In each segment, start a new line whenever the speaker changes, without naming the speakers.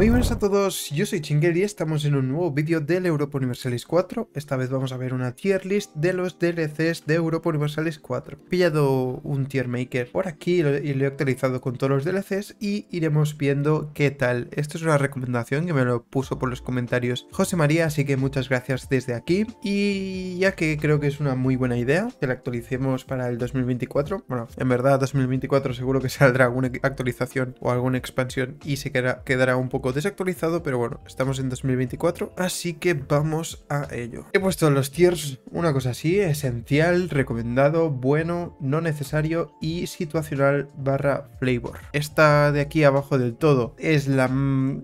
Muy buenas a todos, yo soy Chinger y estamos en un nuevo vídeo del Europa Universalis 4. Esta vez vamos a ver una tier list de los DLCs de Europa Universalis 4. He pillado un tier maker por aquí y lo he actualizado con todos los DLCs y iremos viendo qué tal. Esto es una recomendación que me lo puso por los comentarios José María, así que muchas gracias desde aquí. Y ya que creo que es una muy buena idea que la actualicemos para el 2024, bueno, en verdad 2024 seguro que saldrá alguna actualización o alguna expansión y se quedará, quedará un poco desactualizado, pero bueno, estamos en 2024, así que vamos a ello. He puesto en los tiers una cosa así, esencial, recomendado, bueno, no necesario y situacional barra flavor. Esta de aquí abajo del todo es la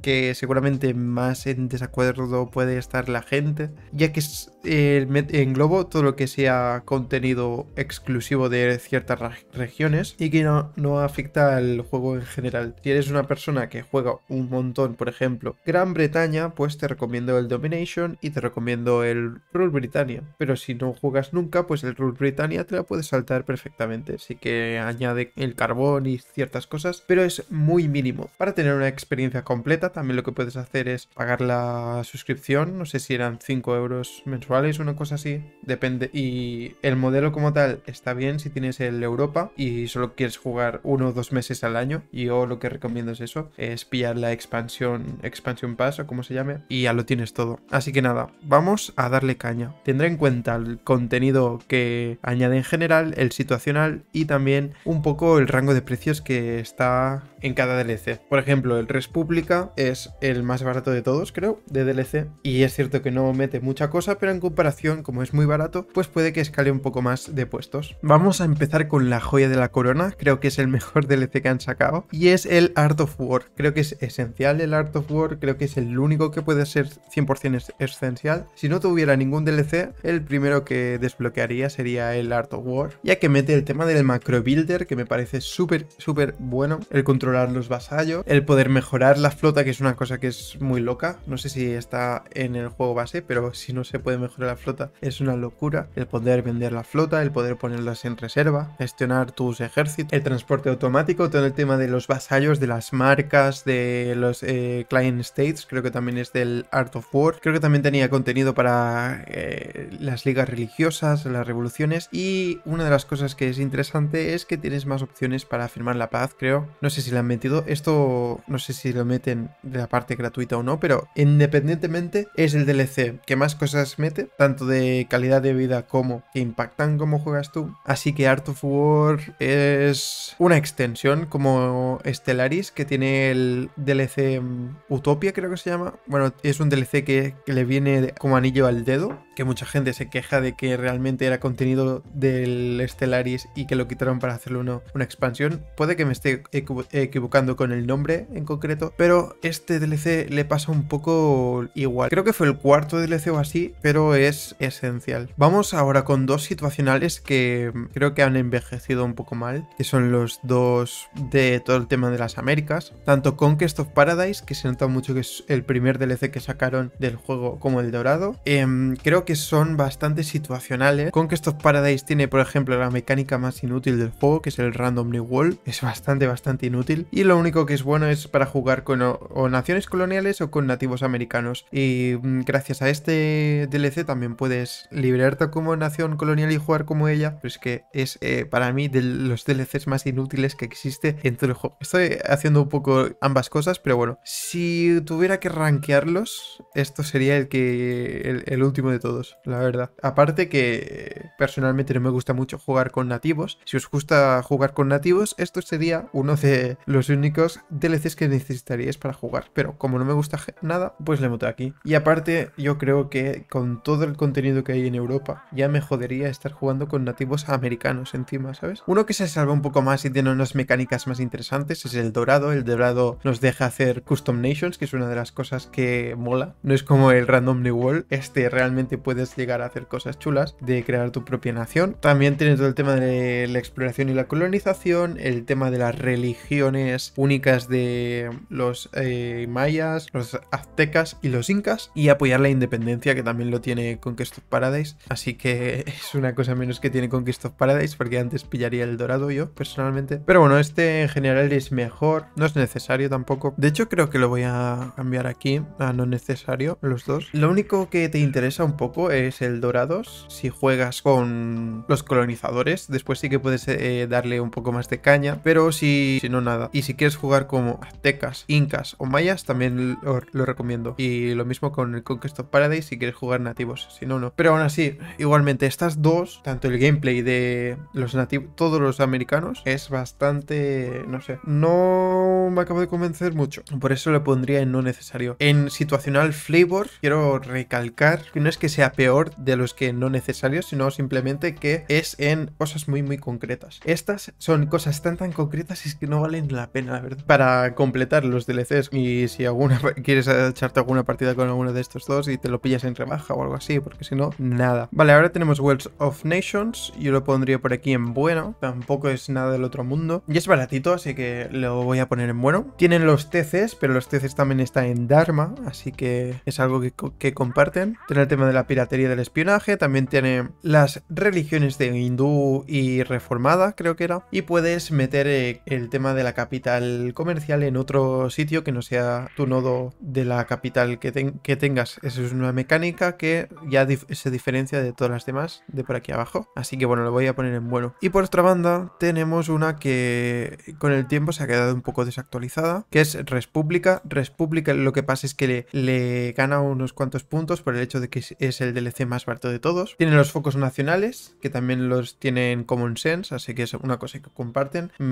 que seguramente más en desacuerdo puede estar la gente, ya que es el eh, globo todo lo que sea contenido exclusivo de ciertas regiones y que no, no afecta al juego en general. Si eres una persona que juega un montón por ejemplo, Gran Bretaña, pues te recomiendo el Domination y te recomiendo el Rule Britannia. Pero si no juegas nunca, pues el Rule Britannia te la puedes saltar perfectamente. Sí que añade el carbón y ciertas cosas, pero es muy mínimo. Para tener una experiencia completa, también lo que puedes hacer es pagar la suscripción. No sé si eran 5 euros mensuales, una cosa así. Depende. Y el modelo como tal está bien si tienes el Europa y solo quieres jugar uno o dos meses al año. Yo lo que recomiendo es eso, es pillar la expansión expansion pass o como se llame, y ya lo tienes todo. Así que nada, vamos a darle caña. Tendré en cuenta el contenido que añade en general, el situacional y también un poco el rango de precios que está en cada DLC. Por ejemplo, el Respublica es el más barato de todos, creo, de DLC, y es cierto que no mete mucha cosa, pero en comparación, como es muy barato, pues puede que escale un poco más de puestos. Vamos a empezar con la joya de la corona, creo que es el mejor DLC que han sacado, y es el Art of War. Creo que es esencial el Art of War creo que es el único que puede ser 100% esencial. Si no tuviera ningún DLC, el primero que desbloquearía sería el Art of War, ya que mete el tema del macro builder, que me parece súper, súper bueno, el controlar los vasallos, el poder mejorar la flota, que es una cosa que es muy loca, no sé si está en el juego base, pero si no se puede mejorar la flota, es una locura, el poder vender la flota, el poder ponerlas en reserva, gestionar tus ejércitos, el transporte automático, todo el tema de los vasallos, de las marcas, de los... Eh, Client States, creo que también es del Art of War, creo que también tenía contenido para eh, las ligas religiosas, las revoluciones y una de las cosas que es interesante es que tienes más opciones para firmar la paz, creo. No sé si la han metido, esto no sé si lo meten de la parte gratuita o no, pero independientemente es el DLC que más cosas mete, tanto de calidad de vida como que impactan cómo juegas tú. Así que Art of War es una extensión como Stellaris que tiene el DLC Em, Utopia, creo que se llama. Bueno, es un DLC que, le viene como anillo al dedo. Que mucha gente se queja de que realmente era contenido del Stellaris y que lo quitaron para hacerle uno, una expansión. Puede que me esté equivocando con el nombre en concreto, pero este DLC le pasa un poco igual. Creo que fue el cuarto DLC o así, pero es esencial. Vamos ahora con dos situacionales que creo que han envejecido un poco mal, que son los dos de todo el tema de las Américas, tanto Conquest of Paradise que se nota mucho que es el primer DLC que sacaron del juego como el dorado. Em, creo que son bastante situacionales. con que estos Paradise tiene, por ejemplo, la mecánica más inútil del juego, que es el Random New World. Es bastante, bastante inútil. Y lo único que es bueno es para jugar con o, naciones coloniales o con nativos americanos. Y mm, gracias a este DLC también puedes liberarte como nación colonial y jugar como ella. Pero es que es eh, para mí de los DLCs más inútiles que existe en todo el juego. Estoy haciendo un poco ambas cosas, pero bueno, si tuviera que rankearlos, esto sería el que. último de todos, la verdad. Aparte que personalmente no me gusta mucho jugar con nativos. Si os gusta jugar con nativos, esto sería uno de los únicos DLCs que necesitaríais para jugar. Pero como no me gusta nada, pues le meto aquí. Y aparte, yo creo que con todo el contenido que hay en Europa, ya me jodería estar jugando con nativos americanos encima, ¿sabes? Uno que se salva un poco más y tiene unas mecánicas más interesantes es el dorado. El dorado nos deja hacer Custom Nations, que es una de las cosas que mola. No es como el Random New World, este realmente puedes llegar a hacer cosas chulas de crear tu propia nación. También tienes todo el tema de la exploración y la colonización, el tema de las religiones únicas de los eh, mayas, los aztecas y los incas, y apoyar la independencia que también lo tiene Conquest of Paradise. Así que es una cosa menos que tiene Conquest of Paradise, porque antes pillaría el dorado yo personalmente. Pero bueno, este en general es mejor, no es necesario tampoco. De hecho, creo que lo voy a cambiar aquí a no necesario, los dos. Lo único que te interesa un poco es el dorados. Si juegas con los colonizadores, después sí que puedes eh, darle un poco más de caña, pero si, no, nada. Y si quieres jugar como aztecas, incas o mayas, también lo, recomiendo. Y lo mismo con el Conquest of Paradise si quieres jugar nativos, si no, no. Pero aún así, igualmente, estas dos, tanto el gameplay de los nativos, todos los americanos, es bastante, no sé, no me acabo de convencer mucho por eso lo pondría en no necesario. En situacional flavor, quiero recalcar que no es que sea peor de los que no necesarios, sino simplemente que es en cosas muy, muy concretas. Estas son cosas tan, tan concretas Y es que no valen la pena, la verdad. Para completar los DLCs y si alguna quieres echarte alguna partida con alguno de estos dos y te lo pillas en rebaja o algo así, porque si no, nada. Vale, ahora tenemos Worlds of Nations. Yo lo pondría por aquí en bueno. Tampoco es nada del otro mundo. Y es baratito, así que lo voy a poner en bueno. Tienen los TCs, pero los teces también están en Dharma, así que es algo que, comparten. Tiene el tema de la piratería y del espionaje, también tiene las religiones de hindú y reformada, creo que era, y puedes meter eh, el tema de la capital comercial en otro sitio que no sea tu nodo de la capital que, tengas. Esa es una mecánica que ya se diferencia de todas las demás de por aquí abajo, así que bueno, lo voy a poner en vuelo Y por otra banda tenemos una que con el tiempo se ha quedado un poco desactualizada, que es Respub República. República lo que pasa es que le, gana unos cuantos puntos por el hecho de que es el DLC más barato de todos. Tiene los focos nacionales, que también los tienen Common Sense, así que es una cosa que comparten. se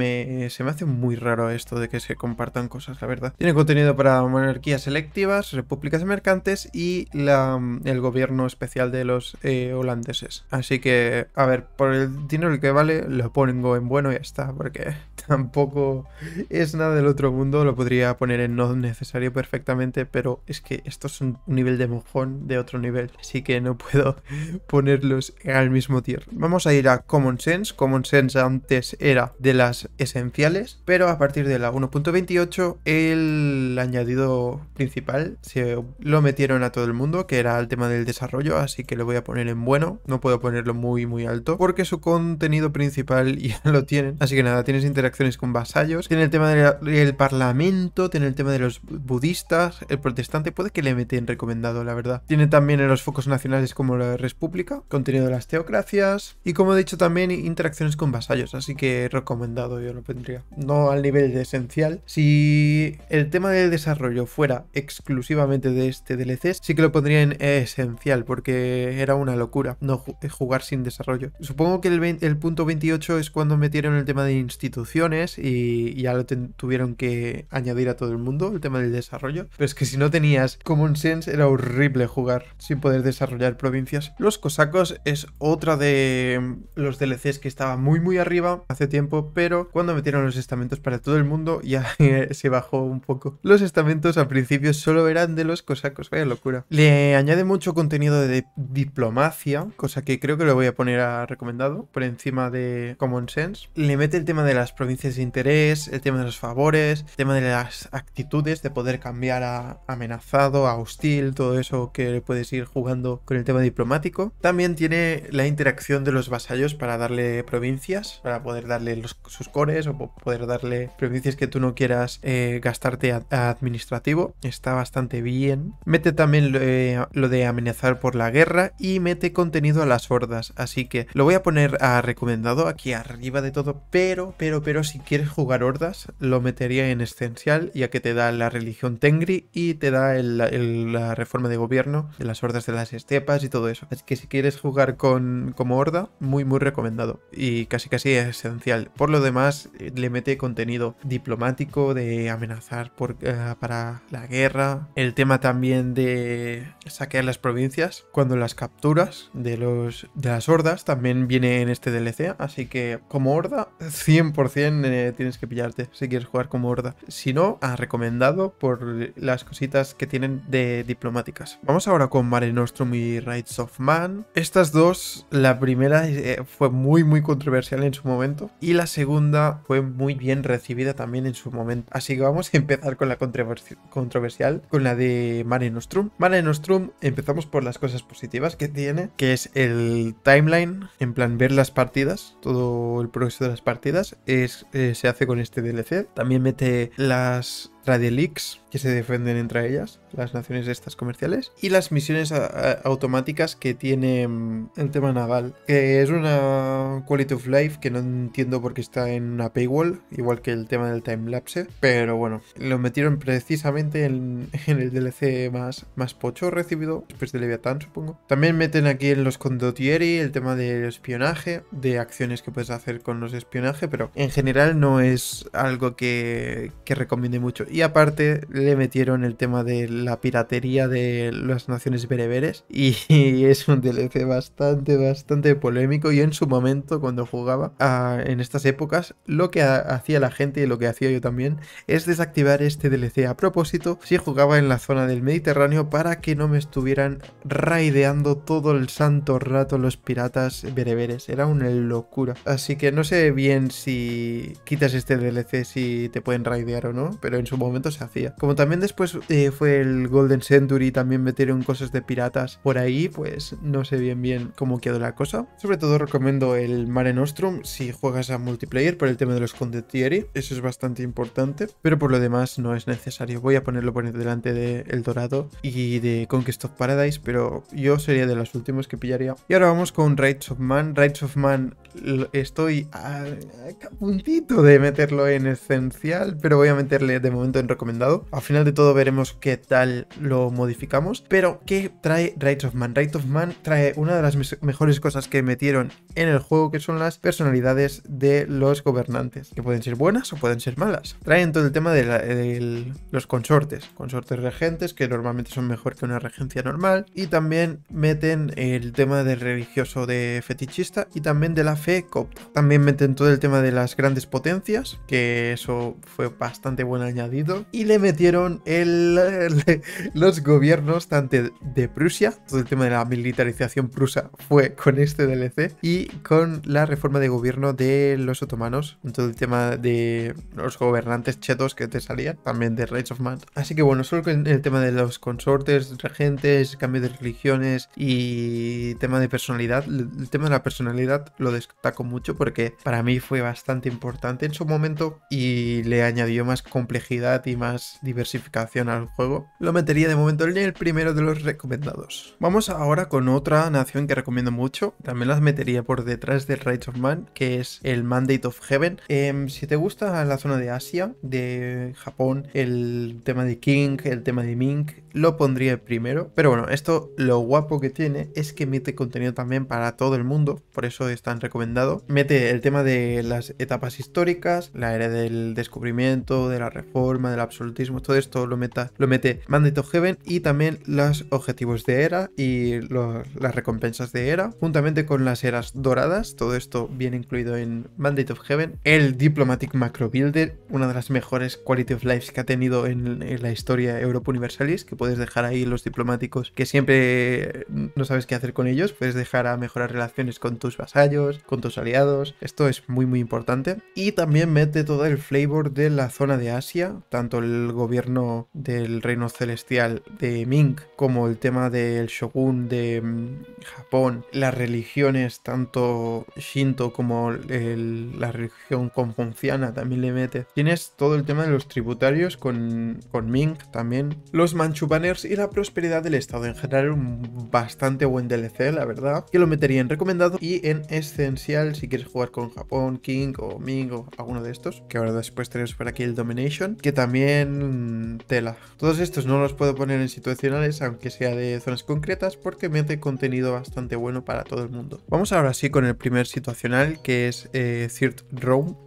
me hace muy raro esto de que se compartan cosas, la verdad. Tiene contenido para monarquías selectivas, repúblicas mercantes y el gobierno especial de los eh, holandeses. Así que, a ver, por el dinero que vale, lo pongo en bueno y ya está, porque tampoco es nada del otro mundo, lo podría poner en no necesario perfectamente, pero es que esto es un nivel de mojón de otro nivel, así que no puedo ponerlos al mismo tier. Vamos a ir a Common Sense, Common Sense antes era de las esenciales, pero a partir de la 1.28 el añadido principal se lo metieron a todo el mundo, que era el tema del desarrollo, así que lo voy a poner en bueno, no puedo ponerlo muy muy alto, porque su contenido principal ya lo tienen, así que nada, tienes interacción con vasallos, tiene el tema del parlamento, tiene el tema de los budistas, el protestante, puede que le meten recomendado, la verdad. Tiene también en los focos nacionales como la República, contenido de las teocracias y como he dicho también interacciones con vasallos, así que recomendado yo lo pondría. No al nivel de esencial. Si el tema del desarrollo fuera exclusivamente de este DLC, sí que lo pondría en esencial porque era una locura no jugar sin desarrollo. Supongo que el, el punto 28 es cuando metieron el tema de institución y ya lo tuvieron que añadir a todo el mundo, el tema del desarrollo. Pero es que si no tenías Common Sense era horrible jugar sin poder desarrollar provincias. Los cosacos es otra de los DLCs que estaba muy muy arriba hace tiempo, pero cuando metieron los estamentos para todo el mundo ya se bajó un poco. Los estamentos al principio solo eran de los cosacos, vaya locura. Le añade mucho contenido de diplomacia, cosa que creo que lo voy a poner a recomendado por encima de Common Sense. Le mete el tema de las provincias de interés, el tema de los favores, el tema de las actitudes, de poder cambiar a amenazado, a hostil, todo eso que puedes ir jugando con el tema diplomático. También tiene la interacción de los vasallos para darle provincias, para poder darle sus cores o poder darle provincias que tú no quieras eh, gastarte administrativo. Está bastante bien. Mete también eh, lo, de amenazar por la guerra y mete contenido a las hordas. Así que lo voy a poner a ah, recomendado aquí arriba de todo, pero, pero, pero si quieres jugar hordas, lo metería en esencial, ya que te da la religión Tengri y te da la reforma de gobierno de las hordas de las estepas y todo eso. es que si quieres jugar con, como horda, muy muy recomendado y casi casi esencial. Por lo demás, le mete contenido diplomático de amenazar eh, para la guerra, el tema también de saquear las provincias cuando las capturas de, los, de las hordas también viene en este DLC, así que como horda 100% eh, tienes que pillarte si quieres jugar como horda. Si no, ha ah, recomendado por las cositas que tienen de diplomáticas. Vamos ahora con Mare Nostrum y Rights of Man. Estas dos, la primera eh, fue muy muy controversial en su momento y la segunda fue muy bien recibida también en su momento. Así que vamos a empezar con la controversial, con la de Mare Nostrum. Mare Nostrum, empezamos por las cosas positivas que tiene, que es el timeline, en plan ver las partidas, todo el progreso de las partidas, es eh, se hace con este DLC. También mete las leaks que se defienden entre ellas, las naciones estas comerciales, y las misiones automáticas que tiene mm, el tema naval, que es una quality of life que no entiendo por qué está en una paywall, igual que el tema del timelapse, pero bueno, lo metieron precisamente en, el DLC más, más pocho recibido, después de Leviathan supongo. También meten aquí en los condottieri el tema del espionaje, de acciones que puedes hacer con los espionaje, pero en general no es algo que recomiende mucho. Y aparte le metieron el tema de la piratería de las naciones bereberes. Y, es un DLC bastante, bastante polémico. Y en su momento, cuando jugaba ah, en estas épocas, lo que hacía la gente y lo que hacía yo también es desactivar este DLC a propósito si jugaba en la zona del Mediterráneo para que no me estuvieran raideando todo el santo rato los piratas bereberes. Era una locura. Así que no sé bien si quitas este DLC si te pueden raidear o no, pero en su momento se hacía. Como también después eh, fue el Golden Century, también metieron cosas de piratas por ahí, pues no sé bien bien cómo quedó la cosa. Sobre todo recomiendo el Mare Nostrum si juegas a multiplayer por el tema de los content eso es bastante importante, pero por lo demás no es necesario. Voy a ponerlo por delante de El Dorado y de Conquest of Paradise, pero yo sería de los últimos que pillaría. Y ahora vamos con Rights of Man. Rights of Man estoy a, puntito de meterlo en esencial, pero voy a meterle de momento en recomendado. Al final de todo veremos qué tal lo modificamos. Pero, ¿qué trae Right of Man? Right of Man trae una de las mejores cosas que metieron en el juego, que son las personalidades de los gobernantes, que pueden ser buenas o pueden ser malas. Traen todo el tema de, los consortes, consortes regentes, que normalmente son mejor que una regencia normal, y también meten el tema del religioso de fetichista y también de la copta. También meten todo el tema de las grandes potencias, que eso fue bastante buen añadido. Y le metieron el, los gobiernos tanto de Prusia, todo el tema de la militarización prusa fue con este DLC, y con la reforma de gobierno de los otomanos, todo el tema de los gobernantes chetos que te salían, también de Rage of Man. Así que bueno, solo con el tema de los consortes, regentes, cambio de religiones y tema de personalidad, el tema de la personalidad lo descubrí taco mucho porque para mí fue bastante importante en su momento y le añadió más complejidad y más diversificación al juego. Lo metería de momento en el primero de los recomendados. Vamos ahora con otra nación que recomiendo mucho, también las metería por detrás del Rights of Man, que es el Mandate of Heaven. Em, si te gusta la zona de Asia, de Japón, el tema de King, el tema de Mink, lo pondría primero. Pero bueno, esto lo guapo que tiene es que emite contenido también para todo el mundo, por eso están recomendados dado Mete el tema de las etapas históricas, la era del descubrimiento, de la reforma, del absolutismo, todo esto lo, meta, lo mete Mandate of Heaven y también los objetivos de era y las recompensas de era, juntamente con las eras doradas, todo esto viene incluido en Mandate of Heaven. El Diplomatic Macro Builder, una de las mejores quality of lives que ha tenido en, la historia Europa Universalis, que puedes dejar ahí los diplomáticos que siempre no sabes qué hacer con ellos, puedes dejar a mejorar relaciones con tus vasallos, aliados. Esto es muy muy importante. Y también mete todo el flavor de la zona de Asia, tanto el gobierno del reino celestial de Ming como el tema del shogun de mm, Japón, las religiones, tanto Shinto como la religión confuciana también le mete. Tienes todo el tema de los tributarios con, con Ming también, los manchupaners y la prosperidad del estado en general, bastante buen DLC la verdad, que lo metería en recomendado y en escena si quieres jugar con Japón, King o Ming o alguno de estos. Que ahora después tenemos por aquí el Domination, que también tela. Todos estos no los puedo poner en situacionales, aunque sea de zonas concretas, porque me contenido bastante bueno para todo el mundo. Vamos ahora sí con el primer situacional, que es eh, Third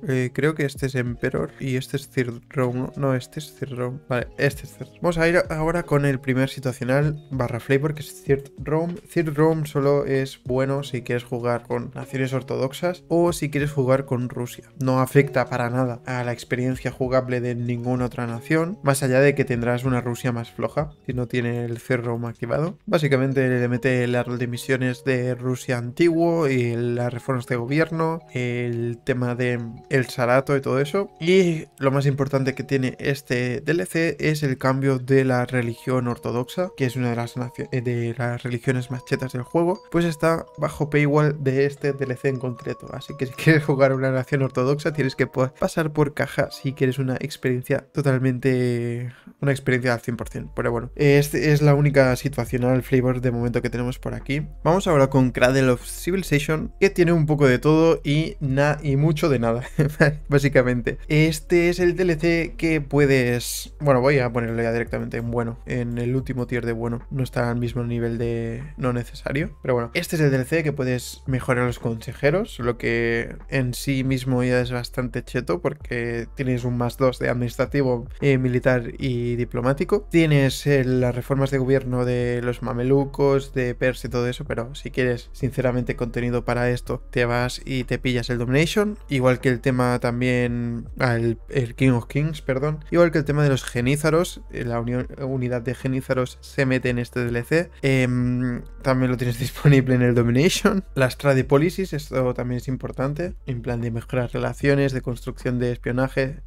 eh, creo que este es Emperor y este es Third Rome. No, este es Third Rome. Vale, este es Vamos a ir ahora con el primer situacional barra Flay, porque es Third Rome. Third Rome solo es bueno si quieres jugar con naciones ortodoxas o si quieres jugar con Rusia. No afecta para nada a la experiencia jugable de ninguna otra nación, más allá de que tendrás una Rusia más floja si no tiene el Cerro activado. Básicamente le mete el árbol de misiones de Rusia antiguo y las reformas de gobierno, el tema de el Sarato y todo eso. Y lo más importante que tiene este DLC es el cambio de la religión ortodoxa, que es una de las, de las religiones más chetas del juego, pues está bajo paywall de este DLC en concreto. Así que si quieres jugar una nación ortodoxa, tienes que pasar por caja si quieres una experiencia totalmente. Una experiencia al 100%. Pero bueno, esta es la única situacional flavor de momento que tenemos por aquí. Vamos ahora con Cradle of Civilization, que tiene un poco de todo y, nada y mucho de nada, básicamente. Este es el DLC que puedes. Bueno, voy a ponerlo ya directamente en bueno, en el último tier de bueno. No está al mismo nivel de no necesario. Pero bueno, este es el DLC que puedes mejorar los consejos lo que en sí mismo ya es bastante cheto porque tienes un más dos de administrativo, eh, militar y diplomático. Tienes eh, las reformas de gobierno de los mamelucos, de pers y todo eso, pero si quieres sinceramente contenido para esto, te vas y te pillas el Domination, igual que el tema también, ah, el, King of Kings, perdón, igual que el tema de los genízaros, eh, la unidad de genízaros se mete en este DLC. Em, también lo tienes disponible en el Domination. Las Tradipolisis es también es importante, en plan de mejorar relaciones, de construcción de espionaje.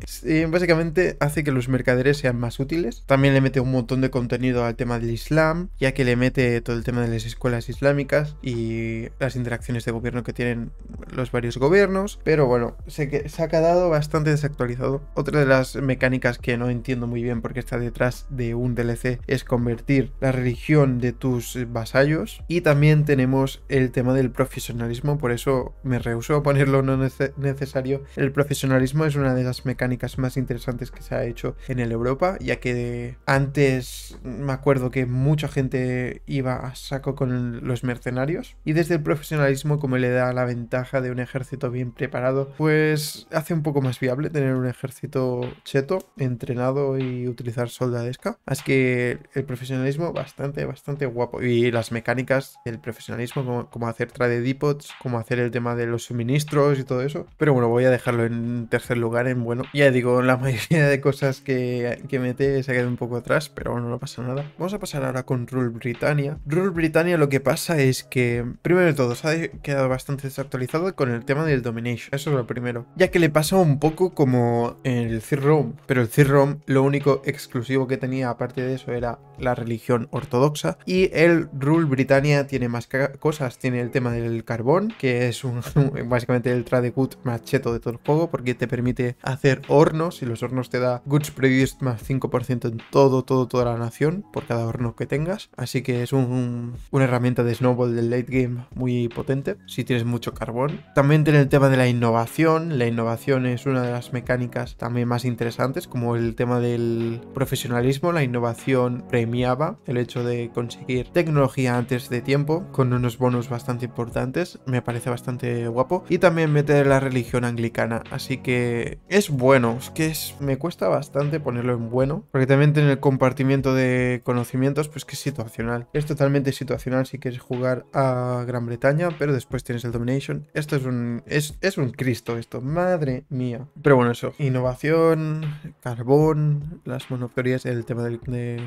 básicamente hace que los mercaderes sean más útiles. También le mete un montón de contenido al tema del Islam, ya que le mete todo el tema de las escuelas islámicas y las interacciones de gobierno que tienen los varios gobiernos. Pero bueno, se, se ha quedado bastante desactualizado. Otra de las mecánicas que no entiendo muy bien porque está detrás de un DLC es convertir la religión de tus vasallos. Y también tenemos el tema del profesionalismo, por eso me rehuso a ponerlo no es necesario, el profesionalismo es una de las mecánicas más interesantes que se ha hecho en el Europa, ya que antes me acuerdo que mucha gente iba a saco con los mercenarios, y desde el profesionalismo, como le da la ventaja de un ejército bien preparado, pues hace un poco más viable tener un ejército cheto, entrenado y utilizar soldadesca. Así que el profesionalismo bastante, bastante guapo. Y las mecánicas el profesionalismo, como, como hacer trade depots, como hacer el tema de los suministros y todo eso. Pero bueno, voy a dejarlo en tercer lugar. En bueno, ya digo, la mayoría de cosas que, mete se ha quedado un poco atrás, pero bueno, no pasa nada. Vamos a pasar ahora con Rule Britannia. Rule Britannia lo que pasa es que, primero de todo, se ha quedado bastante desactualizado con el tema del Domination. Eso es lo primero. Ya que le pasa un poco como el c pero el CIRRUM lo único exclusivo que tenía aparte de eso era la religión ortodoxa. Y el Rule Britannia tiene más cosas. Tiene el tema del carbón, que es es un, básicamente el trade good macheto de todo el juego porque te permite hacer hornos y los hornos te da goods produced más 5% en todo, todo, toda la nación por cada horno que tengas. Así que es una herramienta de snowball del late game muy potente si tienes mucho carbón. También tiene el tema de la innovación. La innovación es una de las mecánicas también más interesantes como el tema del profesionalismo. La innovación premiaba el hecho de conseguir tecnología antes de tiempo con unos bonos bastante importantes. Me parece bastante guapo. Y también mete la religión anglicana, así que es bueno, es que es, me cuesta bastante ponerlo en bueno, porque también tiene el compartimiento de conocimientos, pues que es situacional. Es totalmente situacional si quieres jugar a Gran Bretaña, pero después tienes el Domination. Esto es un, es, un Cristo esto, madre mía. Pero bueno, eso, innovación, carbón, las monofteorías, el tema de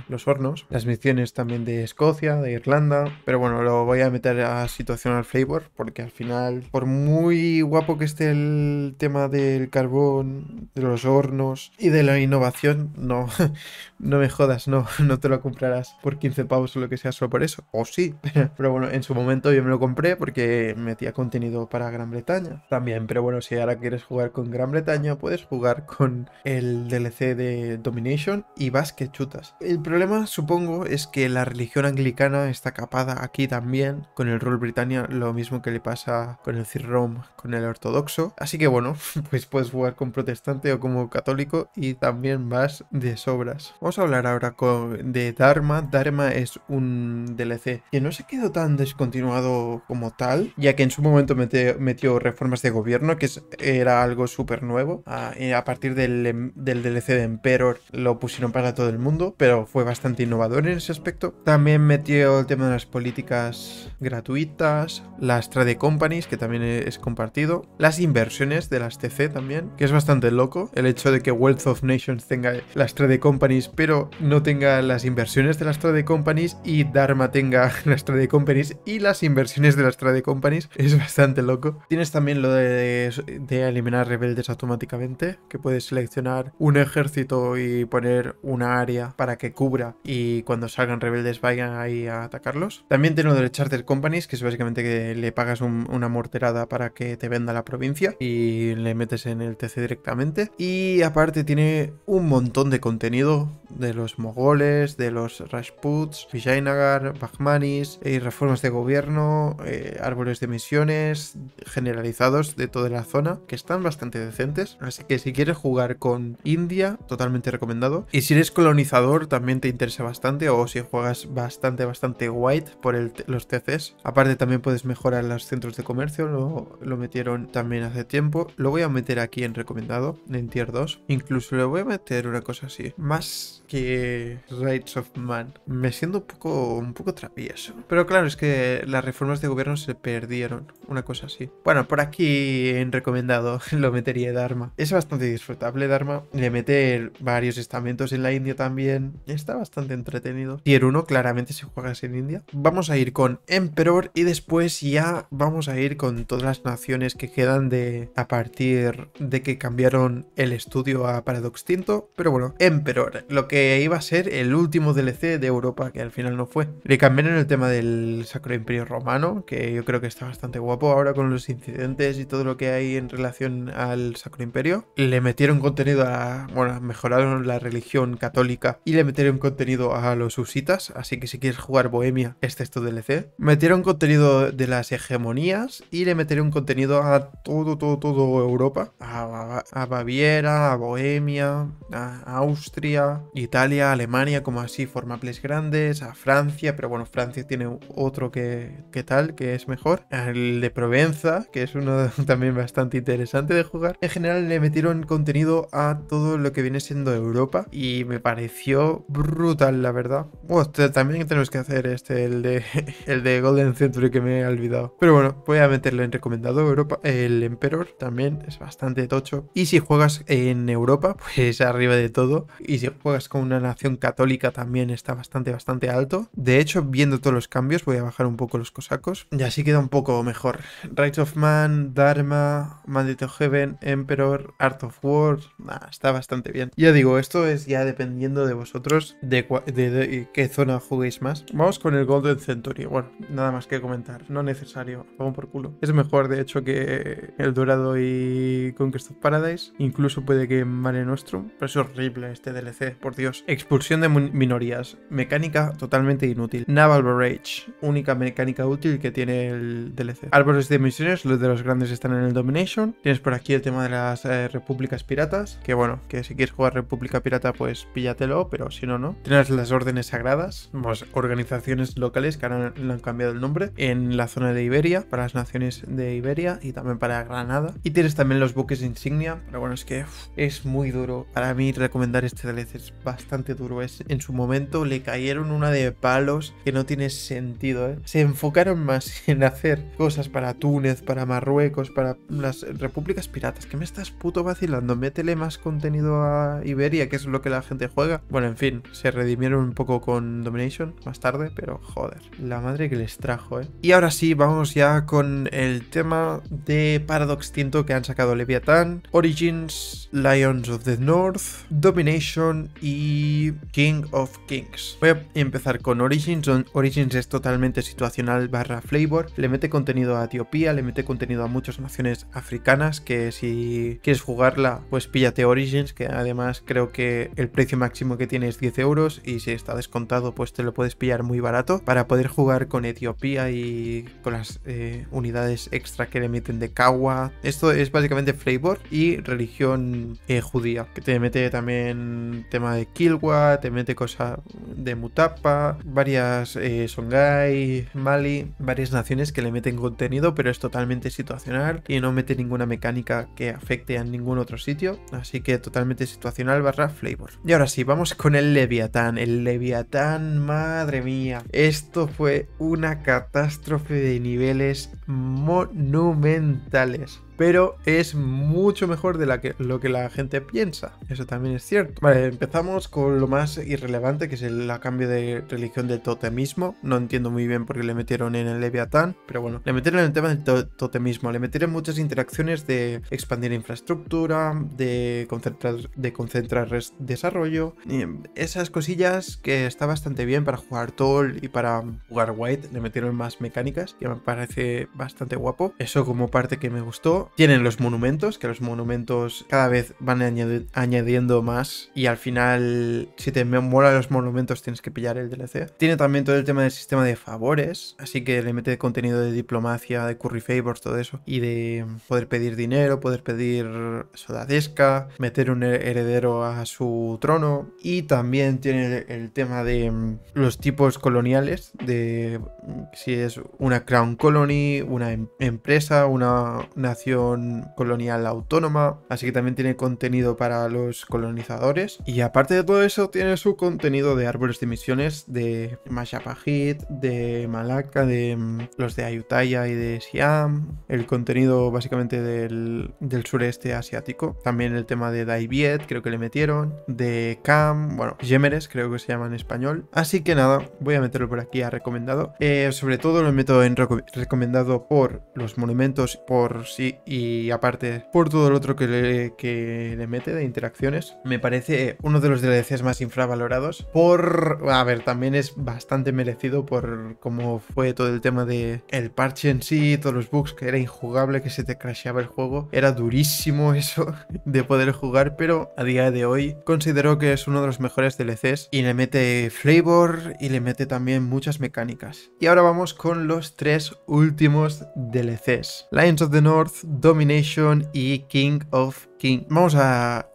los hornos, las misiones también de Escocia, de Irlanda, pero bueno, lo voy a meter a situacional flavor, porque al final por muy guapo que esté el tema del carbón, de los hornos y de la innovación, no. no me jodas, no, no te lo comprarás por 15 pavos o lo que sea solo por eso. O sí. Pero bueno, en su momento yo me lo compré porque metía contenido para Gran Bretaña también. Pero bueno, si ahora quieres jugar con Gran Bretaña, puedes jugar con el DLC de Domination y vas que chutas. El problema, supongo, es que la religión anglicana está capada aquí también, con el rol Britannia, lo mismo que le pasa con el Cirrom, con el ortodoxo. Así que bueno, pues puedes jugar con protestante o como católico y también vas de sobras a hablar ahora de Dharma. Dharma es un DLC que no se quedó tan descontinuado como tal, ya que en su momento metió, reformas de gobierno, que era algo súper nuevo. Ah, a partir del, em, del DLC de Emperor lo pusieron para todo el mundo, pero fue bastante innovador en ese aspecto. También metió el tema de las políticas gratuitas, las trade companies, que también e, es compartido, las inversiones de las TC también, que es bastante loco el hecho de que Wealth of Nations tenga las trade companies, pero pero no tenga las inversiones de las trade companies y Dharma tenga las trade companies y las inversiones de las trade companies. Es bastante loco. Tienes también lo de, eliminar rebeldes automáticamente, que puedes seleccionar un ejército y poner una área para que cubra y cuando salgan rebeldes vayan ahí a atacarlos. También tiene lo de charter companies, que es básicamente que le pagas una morterada para que te venda la provincia y le metes en el TC directamente. Y aparte tiene un montón de contenido de los mogoles, de los Rajputs, Vijayanagar, Bahmanis, eh, y reformas de gobierno, eh, árboles de misiones generalizados de toda la zona, que están bastante decentes. Así que si quieres jugar con India, totalmente recomendado. Y si eres colonizador, también te interesa bastante, o si juegas bastante, bastante white por los TCs. Aparte, también puedes mejorar los centros de comercio, lo, lo metieron también hace tiempo. Lo voy a meter aquí en recomendado, en tier 2. Incluso le voy a meter una cosa así, más que Rights of Man. Me siento un poco, un poco travieso. Pero claro, es que las reformas de gobierno se perdieron. Una cosa así. Bueno, por aquí en recomendado lo metería Dharma. Es bastante disfrutable Dharma. Le mete varios estamentos en la India también. Está bastante entretenido. Tier 1 claramente se juega en India. Vamos a ir con Emperor y después ya vamos a ir con todas las naciones que quedan de a partir de que cambiaron el estudio a Paradox Tinto. Pero bueno, Emperor, lo que que iba a ser el último DLC de Europa, que al final no fue. Le cambiaron el tema del Sacro Imperio Romano, que yo creo que está bastante guapo ahora con los incidentes y todo lo que hay en relación al Sacro Imperio. Le metieron contenido a... bueno, mejoraron la religión católica y le metieron contenido a los usitas así que si quieres jugar Bohemia, este es tu DLC. Metieron contenido de las hegemonías y le metieron contenido a todo, todo, todo Europa, a, a Baviera, a Bohemia, a Austria y Italia, Alemania, como así, formables grandes, a Francia, pero bueno, Francia tiene otro que, tal, que es mejor. El de Provenza, que es uno también bastante interesante de jugar. En general le metieron contenido a todo lo que viene siendo Europa y me pareció brutal, la verdad. Bueno, también tenemos que hacer este, el de, el de Golden Century que me he olvidado. Pero bueno, voy a meterlo en recomendado Europa. El Emperor también es bastante tocho. Y si juegas en Europa, pues arriba de todo. Y si juegas con una nación católica también está bastante, bastante alto. De hecho, viendo todos los cambios, voy a bajar un poco los cosacos. Y así queda un poco mejor. Right of Man, Dharma, Mandate Heaven, Emperor, Art of War. está bastante bien. Ya digo, esto es ya dependiendo de vosotros, de, qué zona juguéis más. Vamos con el Golden Century. Bueno, nada más que comentar. No necesario. Vamos por culo. Es mejor, de hecho, que el Dorado y Conquest of Paradise. Incluso puede que Mare Nostrum. Pero es horrible este DLC, por ti. Expulsión de minorías. Mecánica totalmente inútil. Naval Barrage. Única mecánica útil que tiene el DLC. Árboles de misiones. Los de los grandes están en el Domination. Tienes por aquí el tema de las eh, repúblicas piratas. Que bueno, que si quieres jugar república pirata, pues píllatelo. Pero si no, no. Tienes las órdenes sagradas. organizaciones locales que ahora le han cambiado el nombre. En la zona de Iberia. Para las naciones de Iberia. Y también para Granada. Y tienes también los buques insignia. Pero bueno, es que es muy duro. Para mí recomendar este DLC bastante duro. Es, en su momento le cayeron una de palos que no tiene sentido. ¿eh? Se enfocaron más en hacer cosas para Túnez, para Marruecos, para las repúblicas piratas. ¿Qué me estás puto vacilando? Métele más contenido a Iberia, que es lo que la gente juega. Bueno, en fin, se redimieron un poco con Domination más tarde, pero joder, la madre que les trajo, ¿eh? Y ahora sí, vamos ya con el tema de Paradox Tinto que han sacado Leviathan, Origins, Lions of the North, Domination y King of Kings. Voy a empezar con Origins. Origins es totalmente situacional barra flavor. Le mete contenido a Etiopía, le mete contenido a muchas naciones africanas que si quieres jugarla, pues píllate Origins, que además creo que el precio máximo que tiene es 10 euros y si está descontado, pues te lo puedes pillar muy barato para poder jugar con Etiopía y con las eh, unidades extra que le meten de Kawa. Esto es básicamente flavor y religión eh, judía, que te mete también tema de Kilwa, te mete cosas de Mutapa, varias eh, Songhai, Mali, varias naciones que le meten contenido, pero es totalmente situacional y no mete ninguna mecánica que afecte a ningún otro sitio, así que totalmente situacional barra flavor. Y ahora sí, vamos con el Leviatán, el Leviatán, madre mía, esto fue una catástrofe de niveles monumentales pero es mucho mejor de la que, lo que la gente piensa. Eso también es cierto. Vale, empezamos con lo más irrelevante, que es el cambio de religión del totemismo. No entiendo muy bien por qué le metieron en el Leviatán, pero bueno, le metieron en el tema del totemismo, le metieron muchas interacciones de expandir infraestructura, de concentrar, de concentrar desarrollo, esas cosillas que está bastante bien para jugar Toll y para jugar White, le metieron más mecánicas, que me parece bastante guapo. Eso como parte que me gustó tienen los monumentos, que los monumentos cada vez van añadiendo más y al final si te mola los monumentos tienes que pillar el DLC. Tiene también todo el tema del sistema de favores, así que le mete contenido de diplomacia, de curry favors, todo eso, y de poder pedir dinero, poder pedir sodadesca, meter un heredero a su trono y también tiene el tema de mm, los tipos coloniales, de mm, si es una crown colony, una em-, empresa, una nación colonial autónoma, así que también tiene contenido para los colonizadores. Y aparte de todo eso, tiene su contenido de árboles de misiones de Mashapahit, de Malaca, de mm, los de Ayutthaya y de Siam, el contenido básicamente del, sureste asiático, también el tema de Daiviet, creo que le metieron, de Cam, bueno, Yemeres, creo que se llama en español. Así que nada, voy a meterlo por aquí a recomendado. Eh, sobre todo lo meto en recomendado por los monumentos, por si y aparte por todo lo otro que le, mete de interacciones, me parece uno de los DLCs más infravalorados por, a ver, también es bastante merecido por cómo fue todo el tema de el parche en sí, todos los bugs, que era injugable, que se te crasheaba el juego, era durísimo eso de poder jugar, pero a día de hoy considero que es uno de los mejores DLCs y le mete flavor y le mete también muchas mecánicas. Y ahora vamos con los tres últimos DLCs. Lions of the North, Domination y King of Vamos a,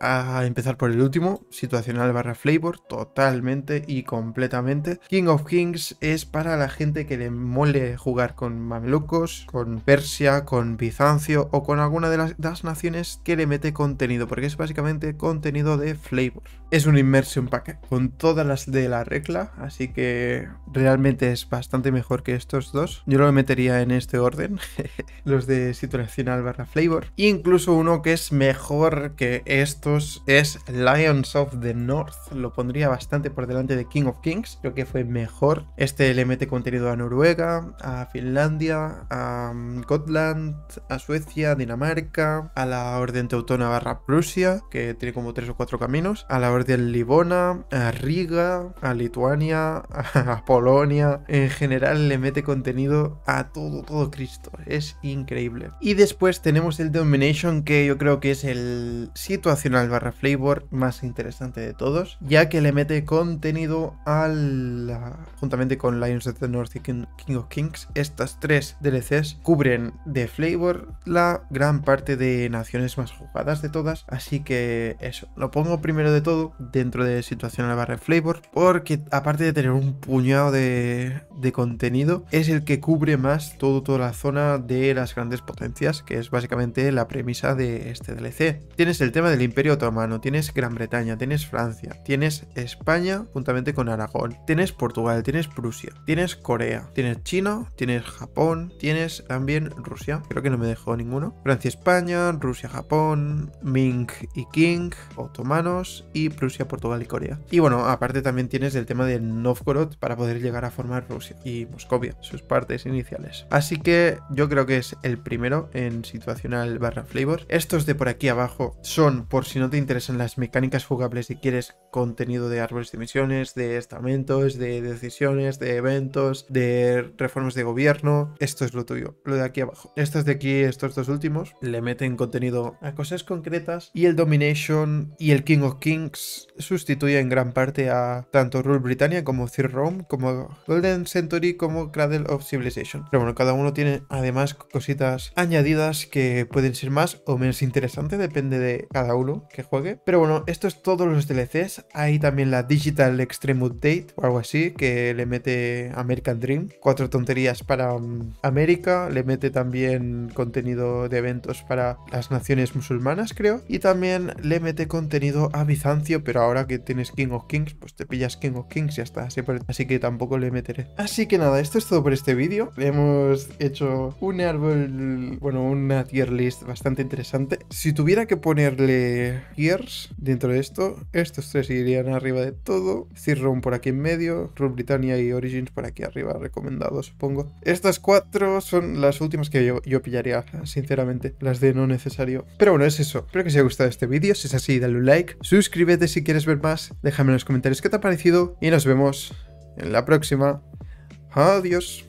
empezar por el último, situacional barra flavor, totalmente y completamente. King of Kings es para la gente que le mole jugar con mamelucos, con Persia, con Bizancio o con alguna de las, naciones que le mete contenido, porque es básicamente contenido de flavor. Es un immersion pack con todas las de la regla, así que realmente es bastante mejor que estos dos. Yo lo metería en este orden, los de situacional barra flavor, incluso uno que es mejor que estos es Lions of the North. Lo pondría bastante por delante de King of Kings. Creo que fue mejor. Este le mete contenido a Noruega, a Finlandia, a mm, Gotland, a Suecia, Dinamarca, a la Orden Teutona barra Prusia, que tiene como tres o cuatro caminos, a la Orden Livona, a Riga, a Lituania, a Polonia. En general le mete contenido a todo, todo Cristo. Es increíble. Y después tenemos el Domination, que yo creo que es el situacional barra flavor más interesante de todos, ya que le mete contenido al... juntamente con Lions of the North y King, of Kings, estas tres DLCs cubren de flavor la gran parte de naciones más jugadas de todas, así que eso, lo pongo primero de todo dentro de situacional barra flavor, porque aparte de tener un puñado de, de contenido, es el que cubre más todo, toda la zona de las grandes potencias, que es básicamente la premisa de este DLC tienes el tema del Imperio Otomano, tienes Gran Bretaña, tienes Francia, tienes España juntamente con Aragón, tienes Portugal, tienes Prusia, tienes Corea, tienes China, tienes Japón, tienes también Rusia, creo que no me dejó ninguno, Francia, España, Rusia, Japón, Ming y King, otomanos y Prusia, Portugal y Corea. Y bueno, aparte también tienes el tema de Novgorod para poder llegar a formar Rusia y Moscovia, sus partes iniciales. Así que yo creo que es el primero en situacional barra flavor. Estos de por aquí abajo abajo son por si no te interesan las mecánicas jugables y quieres contenido de árboles de misiones, de estamentos, de decisiones, de eventos, de reformas de gobierno. Esto es lo tuyo, lo de aquí abajo. Estos de aquí, estos dos últimos, le meten contenido a cosas concretas y el Domination y el King of Kings sustituyen en gran parte a tanto Rule Britannia como Third Rome, como Golden Century, como Cradle of Civilization. Pero bueno, cada uno tiene además cositas añadidas que pueden ser más o menos interesantes, depende de cada uno que juegue. Pero bueno, esto es todos los DLCs hay también la Digital Extreme Update o algo así, que le mete American Dream, cuatro tonterías para um, América, le mete también contenido de eventos para las naciones musulmanas, creo, y también le mete contenido a Bizancio, pero ahora que tienes King of Kings, pues te pillas King of Kings y ya está, así que tampoco le meteré. Así que nada, esto es todo por este vídeo. Hemos hecho un árbol, bueno, una tier list bastante interesante. Si tuviera que ponerle tiers dentro de esto, estos tres irían arriba de todo. Searroom por aquí en medio. Rule Britannia y Origins por aquí arriba, recomendado, supongo. Estas cuatro son las últimas que yo pillaría, sinceramente. Las de no necesario. Pero bueno, es eso. Espero que os haya gustado este vídeo. Si es así, dale un like. Suscríbete si quieres ver más. Déjame en los comentarios qué te ha parecido. Y nos vemos en la próxima. Adiós.